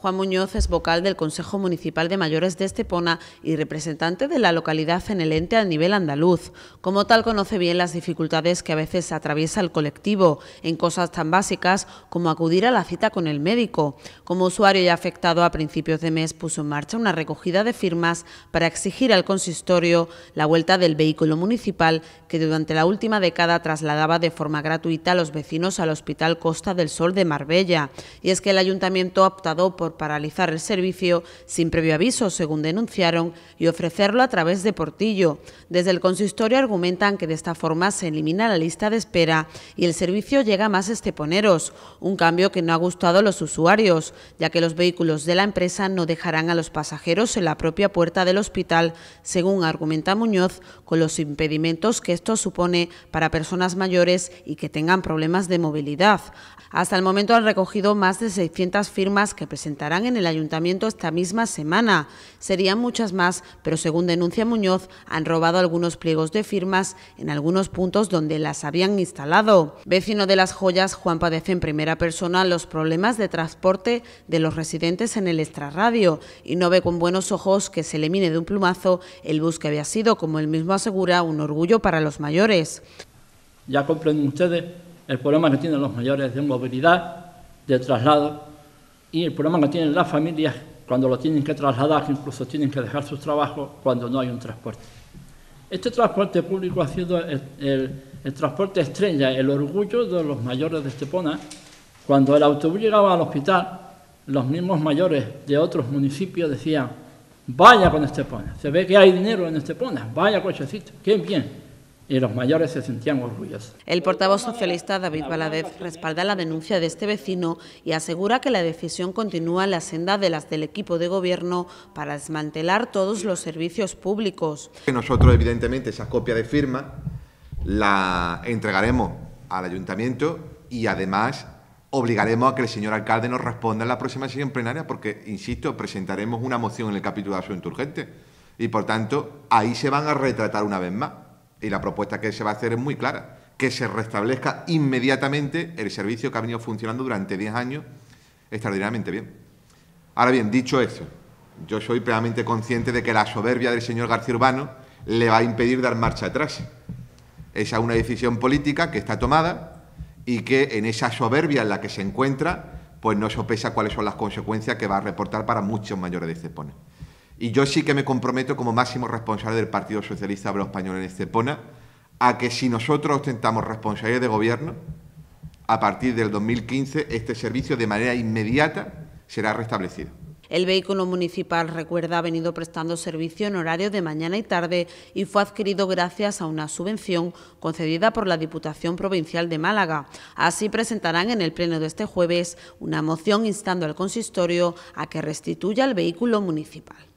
Juan Muñoz es vocal del Consejo Municipal de Mayores de Estepona y representante de la localidad en el ente a nivel andaluz. Como tal, conoce bien las dificultades que a veces atraviesa el colectivo en cosas tan básicas como acudir a la cita con el médico. Como usuario ya afectado, a principios de mes puso en marcha una recogida de firmas para exigir al consistorio la vuelta del vehículo municipal que durante la última década trasladaba de forma gratuita a los vecinos al Hospital Costa del Sol de Marbella. Y es que el ayuntamiento optado por paralizar el servicio sin previo aviso, según denunciaron, y ofrecerlo a través de Portillo. Desde el consistorio argumentan que de esta forma se elimina la lista de espera y el servicio llega a más esteponeros, un cambio que no ha gustado a los usuarios, ya que los vehículos de la empresa no dejarán a los pasajeros en la propia puerta del hospital, según argumenta Muñoz, con los impedimentos que esto supone para personas mayores y que tengan problemas de movilidad. Hasta el momento han recogido más de 600 firmas que presentan estarán en el ayuntamiento esta misma semana. Serían muchas más, pero según denuncia Muñoz, han robado algunos pliegos de firmas en algunos puntos donde las habían instalado. Vecino de las joyas, Juan padece en primera persona los problemas de transporte de los residentes en el extrarradio y no ve con buenos ojos que se elimine de un plumazo el bus que había sido, como él mismo asegura, un orgullo para los mayores. Ya comprenden ustedes el problema que tienen los mayores de movilidad, de traslado y el problema que tienen las familias cuando lo tienen que trasladar, que incluso tienen que dejar sus trabajos cuando no hay un transporte. Este transporte público ha sido el, transporte estrella, el orgullo de los mayores de Estepona. Cuando el autobús llegaba al hospital, los mismos mayores de otros municipios decían, vaya con Estepona, se ve que hay dinero en Estepona, vaya cochecito, qué bien y los mayores se sentían orgullosos. El portavoz socialista David Baladez respalda la denuncia de este vecino y asegura que la decisión continúa en la senda de las del equipo de gobierno para desmantelar todos los servicios públicos. Nosotros, evidentemente, esa copia de firma la entregaremos al ayuntamiento y, además, obligaremos a que el señor alcalde nos responda en la próxima sesión plenaria porque, insisto, presentaremos una moción en el capítulo de asunto urgente y, por tanto, ahí se van a retratar una vez más. Y la propuesta que se va a hacer es muy clara, que se restablezca inmediatamente el servicio que ha venido funcionando durante 10 años extraordinariamente bien. Ahora bien, dicho eso, yo soy plenamente consciente de que la soberbia del señor García Urbano le va a impedir dar marcha atrás. Esa es una decisión política que está tomada y que en esa soberbia en la que se encuentra, pues no pesa cuáles son las consecuencias que va a reportar para muchos mayores de este y yo sí que me comprometo como máximo responsable del Partido Socialista Obrero Español en Estepona a que si nosotros ostentamos responsabilidad de gobierno, a partir del 2015 este servicio de manera inmediata será restablecido. El vehículo municipal, recuerda, ha venido prestando servicio en horario de mañana y tarde y fue adquirido gracias a una subvención concedida por la Diputación Provincial de Málaga. Así presentarán en el pleno de este jueves una moción instando al consistorio a que restituya el vehículo municipal.